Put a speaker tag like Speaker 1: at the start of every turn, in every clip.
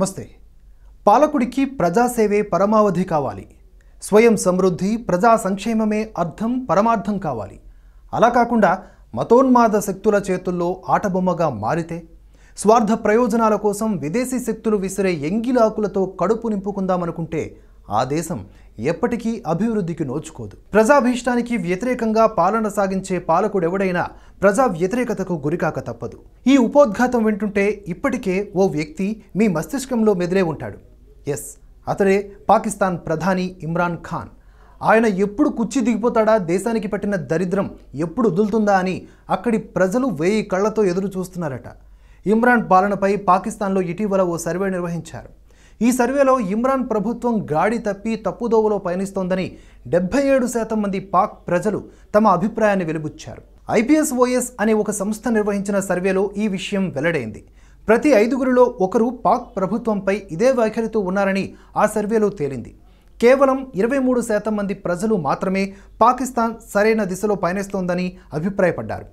Speaker 1: నమస్తే పాలకుడికి ప్రజాసేవే పరమావధి కావాలి స్వయం సమృద్ధి ప్రజా సంక్షేమమే అర్థం పరమార్థం కావాలి అలా కాకుండా మతోన్మాద శక్తుల చేతుల్లో ఆటబొమ్మగా మారితే స్వార్థ ప్రయోజనాల కోసం విదేశీ శక్తులు విసిరే ఎంగిలాకులతో కడుపు నింపుకుందామనుకుంటే ఆ దేశం ఎప్పటికీ అభివృద్ధికి నోచుకోదు ప్రజాభీష్టానికి వ్యతిరేకంగా పాలన సాగించే పాలకుడెవడైనా ప్రజా వ్యతిరేకతకు గురికాక తప్పదు ఈ ఉపోద్ఘాతం వింటుంటే ఇప్పటికే ఓ వ్యక్తి మీ మస్తిష్కంలో మెదిలే ఉంటాడు ఎస్ అతడే పాకిస్తాన్ ప్రధాని ఇమ్రాన్ ఖాన్ ఆయన ఎప్పుడు కుచ్చి దిగిపోతాడా దేశానికి పట్టిన దరిద్రం ఎప్పుడు వదులుతుందా అని అక్కడి ప్రజలు వేయి కళ్ళతో ఎదురు చూస్తున్నారట ఇమ్రాన్ పాలనపై పాకిస్తాన్లో ఇటీవల ఓ సర్వే నిర్వహించారు ఈ సర్వేలో ఇమ్రాన్ ప్రభుత్వం గాడి తప్పి తప్పుదోవలో పయనిస్తోందని డెబ్బై ఏడు శాతం మంది పాక్ ప్రజలు తమ అభిప్రాయాన్ని ఐపీఎస్ ఓఎస్ అనే ఒక సంస్థ నిర్వహించిన సర్వేలో ఈ విషయం వెల్లడైంది ప్రతి ఐదుగురిలో ఒకరు పాక్ ప్రభుత్వంపై ఇదే వైఖరితో ఉన్నారని ఆ సర్వేలో తేలింది కేవలం ఇరవై మూడు శాతం మంది ప్రజలు మాత్రమే పాకిస్తాన్ సరైన దిశలో పయనిస్తోందని అభిప్రాయపడ్డారు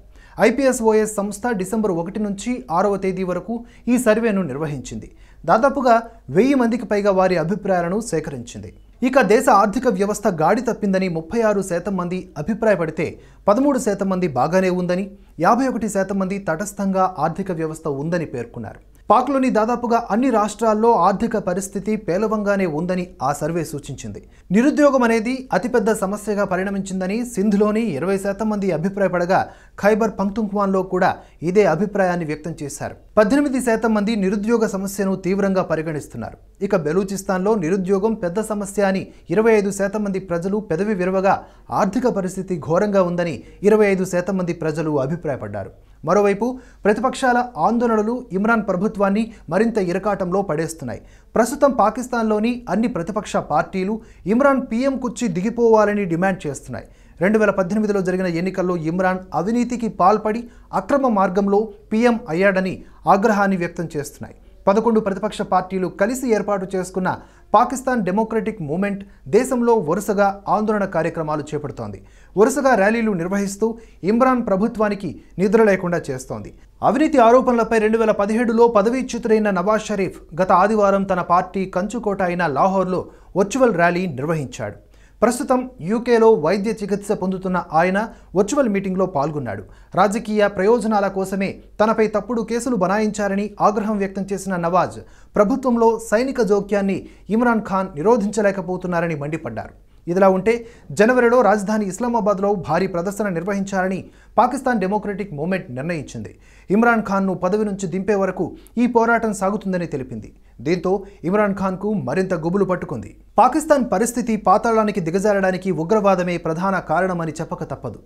Speaker 1: ఐపీఎస్ఓఎస్ సంస్థ డిసెంబర్ ఒకటి నుంచి ఆరవ తేదీ వరకు ఈ సర్వేను నిర్వహించింది దాదాపుగా వెయ్యి మందికి పైగా వారి అభిప్రాయాలను సేకరించింది ఇక దేశ ఆర్థిక వ్యవస్థ గాడి తప్పిందని ముప్పై ఆరు శాతం మంది అభిప్రాయపడితే పదమూడు శాతం మంది బాగానే ఉందని యాభై ఒకటి శాతం మంది తటస్థంగా ఆర్థిక వ్యవస్థ ఉందని పేర్కొన్నారు పాక్లోని దాదాపుగా అన్ని రాష్ట్రాల్లో ఆర్థిక పరిస్థితి పేలవంగానే ఉందని ఆ సర్వే సూచించింది నిరుద్యోగం అనేది అతిపెద్ద సమస్యగా పరిణమించిందని సింధ్లోని ఇరవై శాతం మంది అభిప్రాయపడగా ఖైబర్ పంక్తుంక్వాన్లో కూడా ఇదే అభిప్రాయాన్ని వ్యక్తం చేశారు పద్దెనిమిది శాతం మంది నిరుద్యోగ సమస్యను తీవ్రంగా పరిగణిస్తున్నారు ఇక బెలూచిస్తాన్లో నిరుద్యోగం పెద్ద సమస్య అని ఇరవై ఐదు శాతం మంది ప్రజలు పెదవి విరవగా ఆర్థిక పరిస్థితి ఘోరంగా ఉందని ఇరవై ఐదు శాతం మంది ప్రజలు అభిప్రాయపడ్డారు మరోవైపు ప్రతిపక్షాల ఆందోళనలు ఇమ్రాన్ ప్రభుత్వాన్ని మరింత ఇరకాటంలో పడేస్తున్నాయి ప్రస్తుతం పాకిస్తాన్లోని అన్ని ప్రతిపక్ష పార్టీలు ఇమ్రాన్ పీఎం కుర్చీ దిగిపోవాలని డిమాండ్ చేస్తున్నాయి రెండు వేల పద్దెనిమిదిలో జరిగిన ఎన్నికల్లో ఇమ్రాన్ అవినీతికి పాల్పడి అక్రమ మార్గంలో పీఎం అయ్యాడని ఆగ్రహాన్ని వ్యక్తం చేస్తున్నాయి పదకొండు ప్రతిపక్ష పార్టీలు కలిసి ఏర్పాటు చేసుకున్న పాకిస్తాన్ డెమోక్రటిక్ మూమెంట్ దేశంలో వరుసగా ఆందోళన కార్యక్రమాలు చేపడుతోంది వరుసగా ర్యాలీలు నిర్వహిస్తూ ఇమ్రాన్ ప్రభుత్వానికి నిద్ర లేకుండా చేస్తోంది అవినీతి ఆరోపణలపై రెండు వేల పదిహేడులో పదవీచ్యుతుడైన నవాజ్ షరీఫ్ గత ఆదివారం తన పార్టీ కంచుకోట అయిన లాహోర్లో వర్చువల్ ర్యాలీ నిర్వహించాడు ప్రస్తుతం యూకేలో వైద్య చికిత్స పొందుతున్న ఆయన వర్చువల్ మీటింగ్లో పాల్గొన్నాడు రాజకీయ ప్రయోజనాల కోసమే తనపై తప్పుడు కేసులు బనాయించారని ఆగ్రహం వ్యక్తం చేసిన నవాజ్ ప్రభుత్వంలో సైనిక జోక్యాన్ని ఇమ్రాన్ ఖాన్ నిరోధించలేకపోతున్నారని మండిపడ్డారు ఇదిలా ఉంటే జనవరిలో రాజధాని ఇస్లామాబాద్లో భారీ ప్రదర్శన నిర్వహించాలని పాకిస్తాన్ డెమోక్రటిక్ మూమెంట్ నిర్ణయించింది ఇమ్రాన్ ఖాన్ను పదవి నుంచి దింపే వరకు ఈ పోరాటం సాగుతుందని తెలిపింది దీంతో ఇమ్రాన్ ఖాన్కు మరింత గుబులు పట్టుకుంది పాకిస్తాన్ పరిస్థితి పాతాళానికి దిగజారడానికి ఉగ్రవాదమే ప్రధాన కారణమని చెప్పక తప్పదు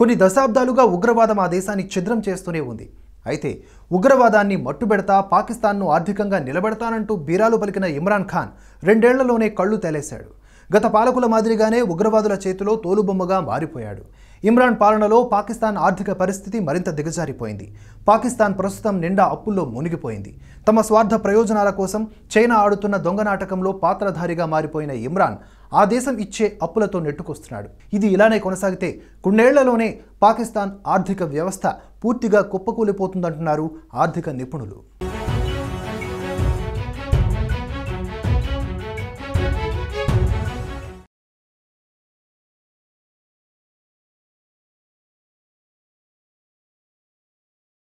Speaker 1: కొన్ని దశాబ్దాలుగా ఉగ్రవాదం ఆ దేశాన్ని ఛిద్రం చేస్తూనే ఉంది అయితే ఉగ్రవాదాన్ని మట్టుబెడతా పాకిస్తాన్ను ఆర్థికంగా నిలబెడతానంటూ బీరాలు పలికిన ఇమ్రాన్ ఖాన్ రెండేళ్లలోనే కళ్ళు తేలేశాడు గత పాలకుల మాదిరిగానే ఉగ్రవాదుల చేతిలో తోలుబొమ్మగా మారిపోయాడు ఇమ్రాన్ పాలనలో పాకిస్తాన్ ఆర్థిక పరిస్థితి మరింత దిగజారిపోయింది పాకిస్తాన్ ప్రస్తుతం నిండా అప్పుల్లో మునిగిపోయింది తమ స్వార్థ ప్రయోజనాల కోసం చైనా ఆడుతున్న దొంగ నాటకంలో పాత్రధారిగా మారిపోయిన ఇమ్రాన్ ఆ దేశం ఇచ్చే అప్పులతో నెట్టుకొస్తున్నాడు ఇది ఇలానే కొనసాగితే కొన్నేళ్లలోనే పాకిస్తాన్ ఆర్థిక వ్యవస్థ పూర్తిగా కుప్పకూలిపోతుందంటున్నారు ఆర్థిక నిపుణులు